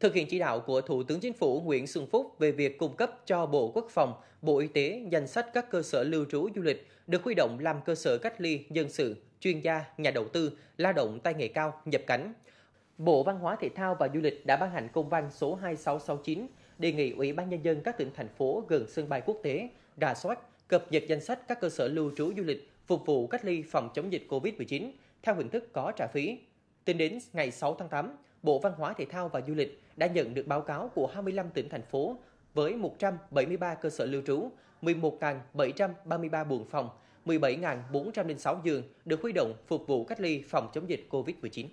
Thực hiện chỉ đạo của Thủ tướng Chính phủ Nguyễn Xuân Phúc về việc cung cấp cho Bộ Quốc phòng, Bộ Y tế danh sách các cơ sở lưu trú du lịch được huy động làm cơ sở cách ly dân sự, chuyên gia, nhà đầu tư, lao động tay nghề cao nhập cảnh. Bộ Văn hóa Thể thao và Du lịch đã ban hành công văn số 2669 đề nghị Ủy ban nhân dân các tỉnh thành phố gần sân bay quốc tế rà soát, cập nhật danh sách các cơ sở lưu trú du lịch phục vụ cách ly phòng chống dịch COVID-19 theo hình thức có trả phí Tính đến ngày 6 tháng 8, Bộ Văn hóa Thể thao và Du lịch đã nhận được báo cáo của 25 tỉnh thành phố với 173 cơ sở lưu trú, 11.733 buồng phòng, 17.406 giường được huy động phục vụ cách ly phòng chống dịch COVID-19.